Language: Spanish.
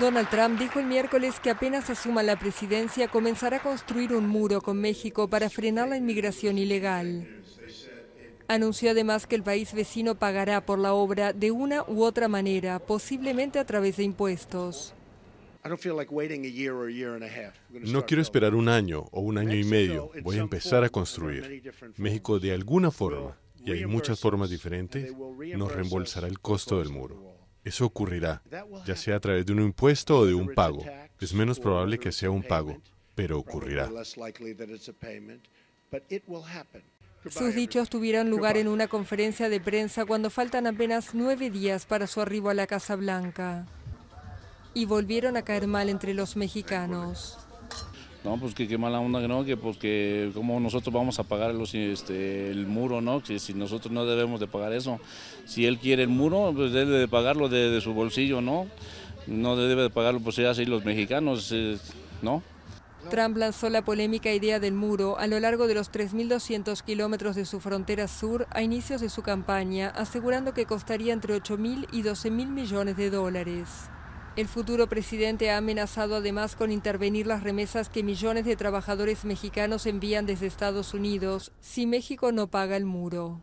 Donald Trump dijo el miércoles que apenas asuma la presidencia comenzará a construir un muro con México para frenar la inmigración ilegal. Anunció además que el país vecino pagará por la obra de una u otra manera, posiblemente a través de impuestos. No quiero esperar un año o un año y medio. Voy a empezar a construir. México de alguna forma, y hay muchas formas diferentes, nos reembolsará el costo del muro. Eso ocurrirá, ya sea a través de un impuesto o de un pago. Es menos probable que sea un pago, pero ocurrirá. Sus dichos tuvieron lugar en una conferencia de prensa cuando faltan apenas nueve días para su arribo a la Casa Blanca. Y volvieron a caer mal entre los mexicanos. No, pues que qué mala onda, ¿no? Que pues que como nosotros vamos a pagar este, el muro, ¿no? Que si nosotros no debemos de pagar eso. Si él quiere el muro, pues debe de pagarlo de, su bolsillo, ¿no? No debe de pagarlo, pues así los mexicanos, eh, ¿no? Trump lanzó la polémica idea del muro a lo largo de los 3.200 kilómetros de su frontera sur a inicios de su campaña, asegurando que costaría entre 8.000 y 12.000 millones de dólares. El futuro presidente ha amenazado además con intervenir las remesas que millones de trabajadores mexicanos envían desde Estados Unidos si México no paga el muro.